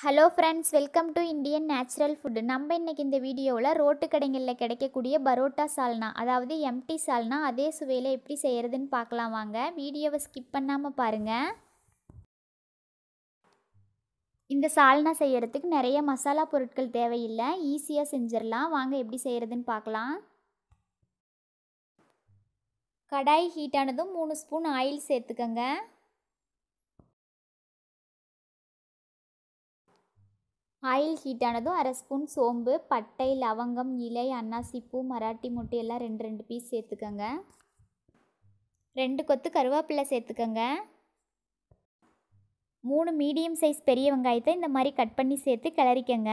hello friends welcome to Indian natural food நம்ம இன்றைக்கி இந்த வீடியோவில் ரோட்டு கடைகளில் கிடைக்கக்கூடிய பரோட்டா சால்னா அதாவது எம்டி சால்னா அதே சுவையில் எப்படி செய்கிறதுன்னு பார்க்கலாம் வாங்க வீடியோவை ஸ்கிப் பண்ணாமல் பாருங்கள் இந்த சால்னா செய்கிறதுக்கு நிறைய மசாலா பொருட்கள் தேவையில்லை ஈஸியாக செஞ்சிடலாம் வாங்க எப்படி செய்கிறதுன்னு பார்க்கலாம் கடாய் ஹீட்டானதும் மூணு ஸ்பூன் ஆயில் சேர்த்துக்கங்க ஆயில் ஹீட் ஆனதும் அரை ஸ்பூன் சோம்பு பட்டை லவங்கம் இலை அன்னாசிப்பூ மராட்டி முட்டை எல்லாம் ரெண்டு ரெண்டு பீஸ் சேர்த்துக்கோங்க ரெண்டு கொத்து கருவேப்பிலை சேர்த்துக்கோங்க மூணு மீடியம் சைஸ் பெரிய வெங்காயத்தை இந்த மாதிரி கட் பண்ணி சேர்த்து கிளறிக்கங்க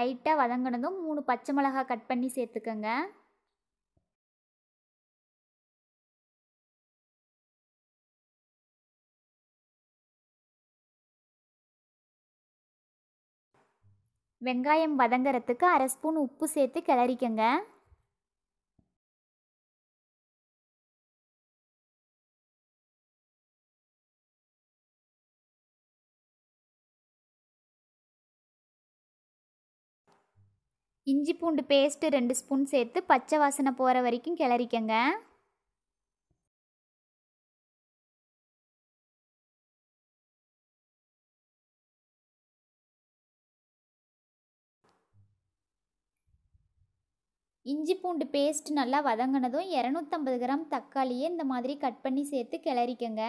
லைட்டாக வதங்கினதும் மூணு பச்சை மிளகாய் கட் பண்ணி சேர்த்துக்கோங்க வெங்காயம் வதங்கிறதுக்கு அரை ஸ்பூன் உப்பு சேர்த்து கிளறிக்கங்க இஞ்சி பூண்டு பேஸ்ட்டு ரெண்டு ஸ்பூன் சேர்த்து பச்சை வாசனை போகிற வரைக்கும் கிளறிக்கங்க இஞ்சி பூண்டு பேஸ்ட் நல்லா வதங்கினதும் இரநூத்தம்பது கிராம் தக்காளியை இந்த மாதிரி கட் பண்ணி சேர்த்து கிளறிக்கங்க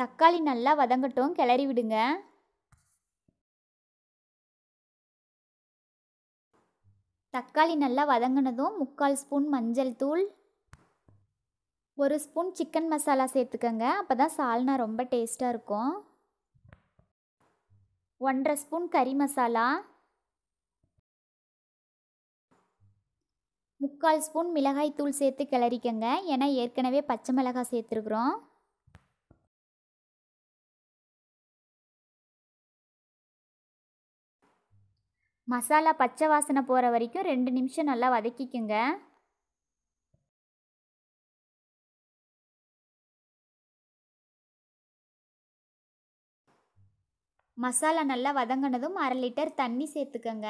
தக்காளி நல்லா வதங்கட்டும் கிளறி விடுங்க தக்காளி நல்லா வதங்கினதும் முக்கால் ஸ்பூன் மஞ்சள் தூள் ஒரு ஸ்பூன் சிக்கன் மசாலா சேர்த்துக்கங்க அப்போ தான் சால்னா ரொம்ப டேஸ்ட்டாக இருக்கும் ஒன்றரை ஸ்பூன் கறி மசாலா முக்கால் ஸ்பூன் மிளகாய் தூள் சேர்த்து கிளறிக்கங்க ஏன்னா ஏற்கனவே பச்சை மிளகாய் சேர்த்துருக்குறோம் மசாலா பச்சை வாசனை போகிற வரைக்கும் ரெண்டு நிமிஷம் நல்லா வதக்கிக்குங்க மசாலா நல்லா வதங்கினதும் அரை லிட்டர் தண்ணி சேர்த்துக்கங்க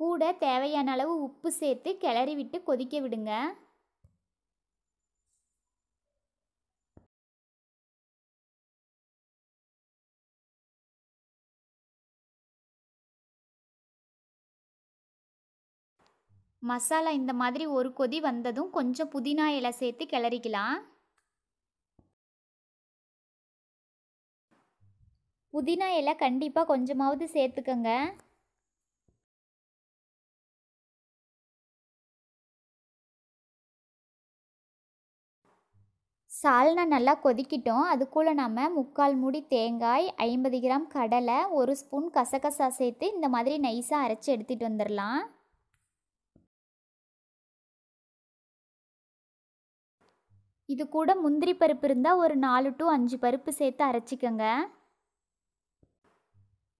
கூட தேவையான அளவு உப்பு சேர்த்து கிளறி விட்டு கொதிக்க விடுங்க மசாலா இந்த மாதிரி ஒரு கொதி வந்ததும் கொஞ்சம் புதினா இலை சேர்த்து கிளறிக்கலாம் புதினா இலை கண்டிப்பாக கொஞ்சமாவது சேர்த்துக்கங்க சால்னா நல்லா கொதிக்கிட்டோம் அதுக்குள்ளே நம்ம முக்கால் மூடி தேங்காய் ஐம்பது கிராம் கடலை ஒரு ஸ்பூன் கசகசா சேர்த்து இந்த மாதிரி நைஸாக அரைச்சி எடுத்துகிட்டு வந்துடலாம் இது கூட முந்திரி பருப்பு இருந்தால் ஒரு நாலு டு அஞ்சு பருப்பு சேர்த்து அரைச்சிக்கோங்க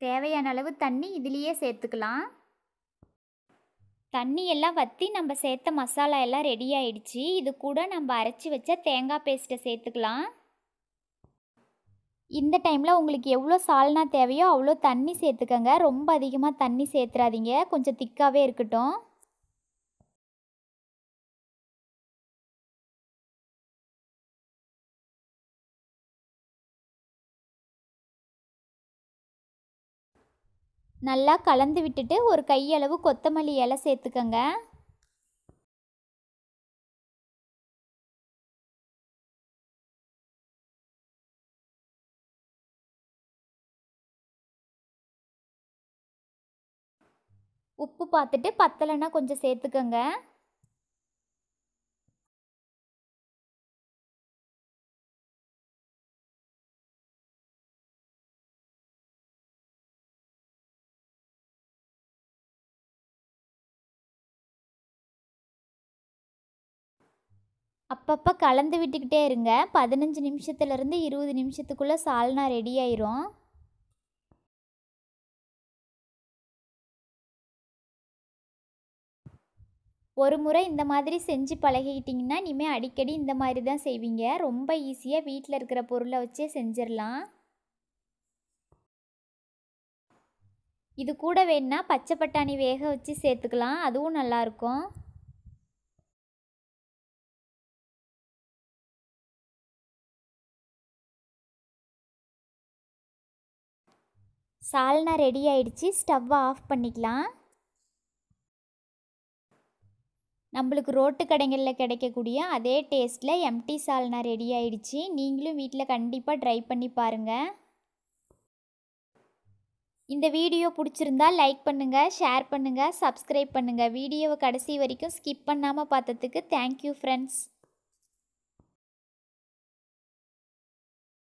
தேவையான அளவு தண்ணி இதுலேயே சேர்த்துக்கலாம் தண்ணியெல்லாம் வற்றி நம்ம சேர்த்த மசாலா எல்லாம் ரெடி ஆயிடுச்சு இது கூட நம்ம அரைச்சி வச்ச தேங்காய் பேஸ்ட்டை சேர்த்துக்கலாம் இந்த டைமில் உங்களுக்கு எவ்வளோ சால்னா தேவையோ அவ்வளோ தண்ணி சேர்த்துக்கங்க ரொம்ப அதிகமாக தண்ணி சேர்த்துறாதீங்க கொஞ்சம் திக்காகவே இருக்கட்டும் நல்லா கலந்து விட்டுட்டு ஒரு கையளவு கொத்தமல்லி இலை சேர்த்துக்கங்க உப்பு பார்த்துட்டு பத்தலைன்னா கொஞ்சம் சேர்த்துக்கோங்க அப்பப்போ கலந்து விட்டுக்கிட்டே இருங்க பதினஞ்சு நிமிஷத்துலேருந்து இருபது நிமிஷத்துக்குள்ளே சால்னா ரெடி ஆயிரும் ஒரு முறை இந்த மாதிரி செஞ்சு பழகிக்கிட்டிங்கன்னா இனிமேல் அடிக்கடி இந்த மாதிரி தான் செய்வீங்க ரொம்ப ஈஸியாக வீட்டில் இருக்கிற பொருளை வச்சே செஞ்சிடலாம் இது கூட வேணுன்னா பச்சை பட்டாணி வேக வச்சு சேர்த்துக்கலாம் அதுவும் நல்லாயிருக்கும் சால்னா ரெடி ஆயிடுச்சு ஸ்டவ்வை ஆஃப் பண்ணிக்கலாம் நம்மளுக்கு ரோட்டு கடைகளில் கிடைக்கக்கூடிய அதே டேஸ்ட்டில் எம்டி சால்னா ரெடி ஆயிடுச்சு நீங்களும் வீட்டில் கண்டிப்பாக ட்ரை பண்ணி பாருங்கள் இந்த வீடியோ பிடிச்சிருந்தா லைக் பண்ணுங்கள் ஷேர் பண்ணுங்கள் சப்ஸ்கிரைப் பண்ணுங்கள் வீடியோவை கடைசி வரைக்கும் ஸ்கிப் பண்ணாமல் பார்த்ததுக்கு தேங்க்யூ ஃப்ரெண்ட்ஸ்